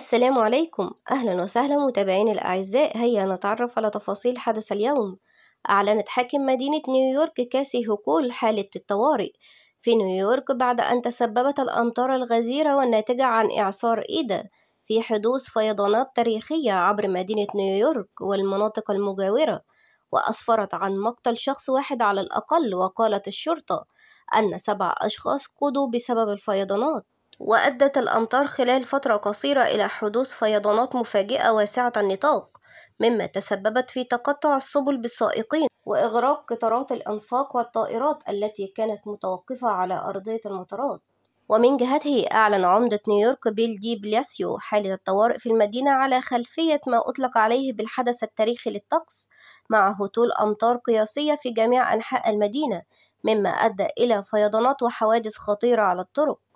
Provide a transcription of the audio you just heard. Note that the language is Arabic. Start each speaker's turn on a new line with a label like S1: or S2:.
S1: السلام عليكم أهلا وسهلا متابعين الأعزاء هيا نتعرف على تفاصيل حدث اليوم أعلنت حاكم مدينة نيويورك كاسي هوكول حالة الطوارئ في نيويورك بعد أن تسببت الأمطار الغزيرة والناتجة عن إعصار إيدا في حدوث فيضانات تاريخية عبر مدينة نيويورك والمناطق المجاورة وأسفرت عن مقتل شخص واحد على الأقل وقالت الشرطة أن سبع أشخاص قضوا بسبب الفيضانات وأدت الأمطار خلال فترة قصيرة إلى حدوث فيضانات مفاجئة واسعة النطاق مما تسببت في تقطع السبل بالسائقين وإغراق قطارات الأنفاق والطائرات التي كانت متوقفة على أرضية المطارات ومن جهته أعلن عمدة نيويورك بيل دي بلاسيو حالة الطوارئ في المدينة على خلفية ما أطلق عليه بالحدث التاريخي للطقس مع هطول أمطار قياسية في جميع أنحاء المدينة مما أدى إلى فيضانات وحوادث خطيرة على الطرق